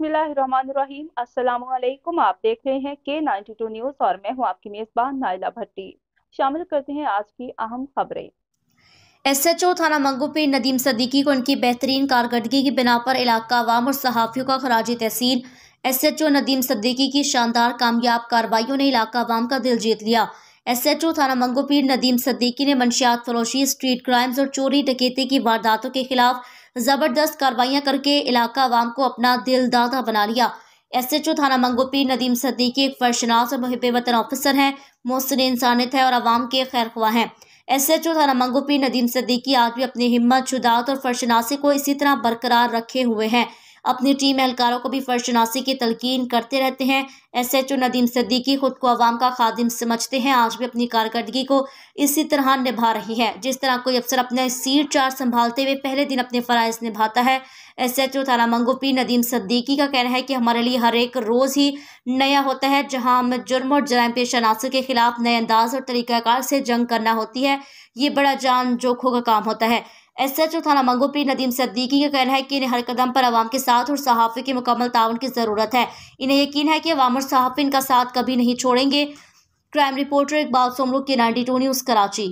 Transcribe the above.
बिस्मिल्लाहिर्रहमानिर्रहीम अस्सलाम वालेकुम आप देख रहे हैं के 92 न्यूज़ और मैं हूं आपकी मेज़बान नाइला भट्टी शामिल करते हैं आज की अहम खबरें एसएचओ थाना मंगूपीर नदीम सदीकी को उनकी बेहतरीन कारकर्दगी की बिना पर इलाका आवाम और सहाफ़ियों का खराज तहसीन एसएचओ नदीम सदीकी की शानदार कामयाब कार्रवाई ने इलाका आवाम का दिल जीत लिया एसएचओ थाना मंगोपीर नदीम सदीकी ने मंशियात फरोशी स्ट्रीट क्राइम्स और चोरी डकैती की वारदातों के खिलाफ जबरदस्त कार्रवाइयां करके इलाका आवाम को अपना दिलदाता बना लिया एस एच ओ थाना मंगोपी नदीम सदीकी एक फर्शनास और मुहिब वतन ऑफिसर हैं मोहसिन इंसानियत है और आवाम के खैर खुआ हैं एस एच ओ थाना मंगोपी नदीम सदीकी आज भी अपनी हिम्मत शुदात और फर्शनासी को इसी तरह बरकरार रखे हुए हैं अपनी टीम एहलकारों को भी फर्शनासी की तलकिन करते रहते हैं S H O Nadeem Siddiqui खुद को आवाम का खादिम समझते हैं आज भी अपनी कारकर्दगी को इसी तरह निभा रही है जिस तरह कोई अफसर अपने सीट चार्ज संभालते हुए पहले दिन अपने फ़रज़ निभाता है एस एच ओ थाना मंगोपी नदीम सद्दीकी का कहना है कि हमारे लिए हर एक रोज़ ही नया होता है जहाँ हम जुर्म और जराम पेश अनासर के खिलाफ नए अंदाज और तरीक़ाकार से जंग करना होती है ये बड़ा जान जोखों का काम होता है एस एच ओ थाना मंगोपी नदीम सद्दीकी का कहना है कि इन्हें हर कदम पर आवाम के साथ और सहाफ़ी के मुकम्मल ताउन की ज़रूरत है इन्हें यकीन है कि अवाम और सहाफ़ी इनका साथ कभी नहीं छोड़ेंगे क्राइम रिपोर्टर इकबाल सोमरुख की नाइन्टी टू न्यूज़ कराची